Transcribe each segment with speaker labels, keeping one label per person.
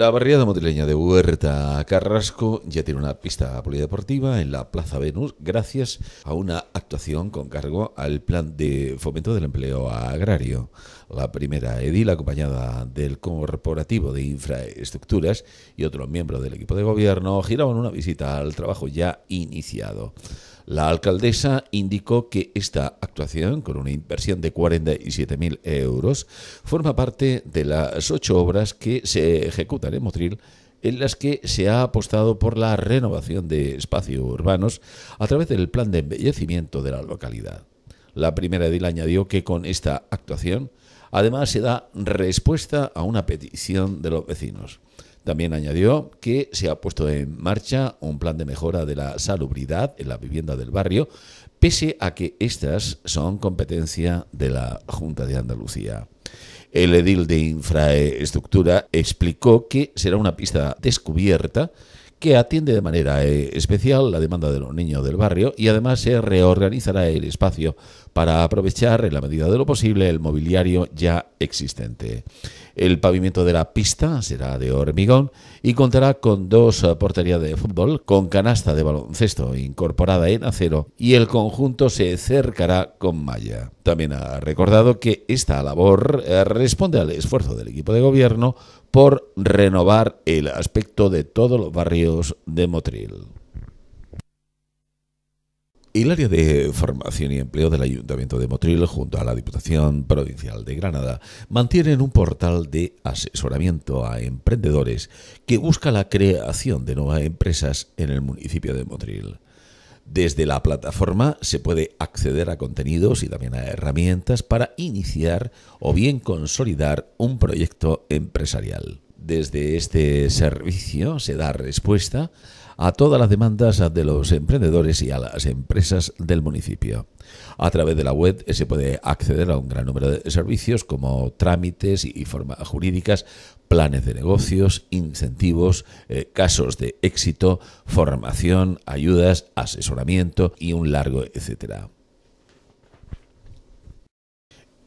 Speaker 1: La barriada motrileña de Huerta Carrasco ya tiene una pista polideportiva en la Plaza Venus gracias a una actuación con cargo al Plan de Fomento del Empleo Agrario. La primera edil, acompañada del Corporativo de Infraestructuras y otro miembro del equipo de gobierno, giraban una visita al trabajo ya iniciado. La alcaldesa indicó que esta actuación, con una inversión de 47.000 euros, forma parte de las ocho obras que se ejecutan en Motril en las que se ha apostado por la renovación de espacios urbanos a través del plan de embellecimiento de la localidad. La primera edil añadió que con esta actuación, además, se da respuesta a una petición de los vecinos. También añadió que se ha puesto en marcha un plan de mejora de la salubridad en la vivienda del barrio, pese a que estas son competencia de la Junta de Andalucía. El edil de infraestructura explicó que será una pista descubierta que atiende de manera eh, especial la demanda de los niños del barrio y además se reorganizará el espacio para aprovechar en la medida de lo posible el mobiliario ya existente. El pavimento de la pista será de hormigón y contará con dos eh, porterías de fútbol con canasta de baloncesto incorporada en acero y el conjunto se cercará con malla. También ha recordado que esta labor eh, responde al esfuerzo del equipo de gobierno por renovar el aspecto de todos los barrios de Motril. El área de formación y empleo del Ayuntamiento de Motril junto a la Diputación Provincial de Granada mantienen un portal de asesoramiento a emprendedores que busca la creación de nuevas empresas en el municipio de Motril. Desde la plataforma se puede acceder a contenidos y también a herramientas para iniciar o bien consolidar un proyecto empresarial. Desde este servicio se da respuesta a todas las demandas de los emprendedores y a las empresas del municipio. A través de la web se puede acceder a un gran número de servicios como trámites y formas jurídicas, planes de negocios, incentivos, eh, casos de éxito, formación, ayudas, asesoramiento y un largo etcétera.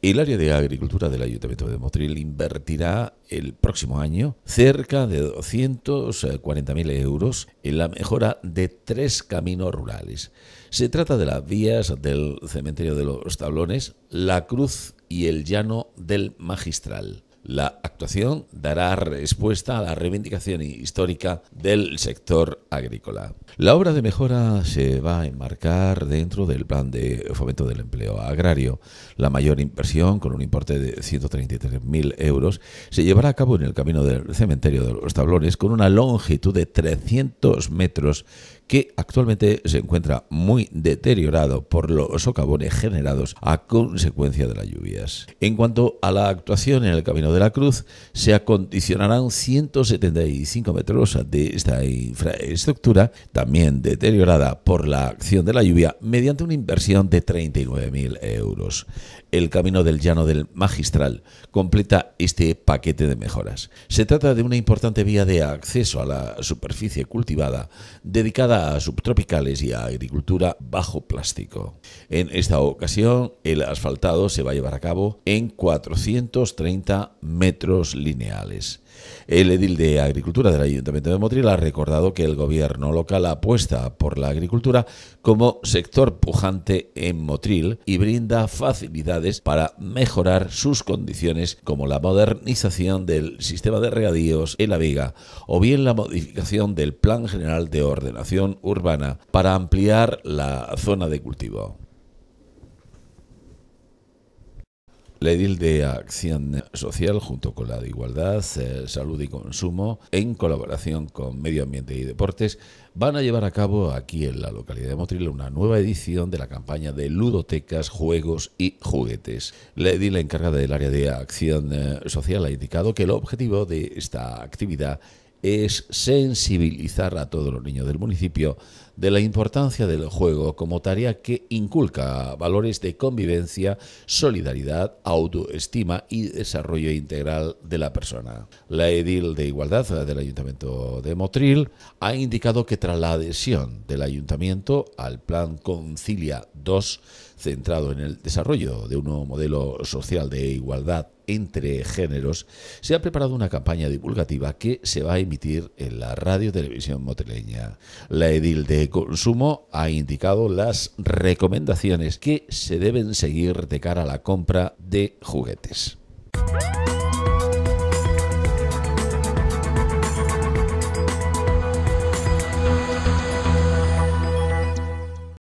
Speaker 1: El área de agricultura del Ayuntamiento de Motril invertirá el próximo año cerca de 240.000 euros en la mejora de tres caminos rurales. Se trata de las vías del cementerio de los tablones, la cruz y el llano del magistral. La actuación dará respuesta a la reivindicación histórica del sector agrícola. La obra de mejora se va a enmarcar dentro del plan de fomento del empleo agrario. La mayor inversión, con un importe de 133.000 euros, se llevará a cabo en el camino del cementerio de los tablones con una longitud de 300 metros que actualmente se encuentra muy deteriorado por los socavones generados a consecuencia de las lluvias. En cuanto a la actuación en el Camino de la Cruz, se acondicionarán 175 metros de esta infraestructura, también deteriorada por la acción de la lluvia, mediante una inversión de 39.000 euros. El Camino del Llano del Magistral completa este paquete de mejoras. Se trata de una importante vía de acceso a la superficie cultivada dedicada subtropicales y a agricultura bajo plástico. En esta ocasión, el asfaltado se va a llevar a cabo en 430 metros lineales. El edil de Agricultura del Ayuntamiento de Motril ha recordado que el gobierno local apuesta por la agricultura como sector pujante en Motril y brinda facilidades para mejorar sus condiciones como la modernización del sistema de regadíos en la viga o bien la modificación del Plan General de Ordenación urbana para ampliar la zona de cultivo. La edil de Acción Social, junto con la de Igualdad, eh, Salud y Consumo, en colaboración con Medio Ambiente y Deportes, van a llevar a cabo aquí en la localidad de Motril una nueva edición de la campaña de ludotecas, juegos y juguetes. La edil encargada del área de Acción eh, Social ha indicado que el objetivo de esta actividad es es sensibilizar a todos los niños del municipio de la importancia del juego como tarea que inculca valores de convivencia, solidaridad, autoestima y desarrollo integral de la persona. La edil de igualdad del Ayuntamiento de Motril ha indicado que tras la adhesión del Ayuntamiento al Plan Concilia II, centrado en el desarrollo de un nuevo modelo social de igualdad entre géneros, se ha preparado una campaña divulgativa que se va a emitir en la radio televisión motileña. La edil de consumo ha indicado las recomendaciones que se deben seguir de cara a la compra de juguetes.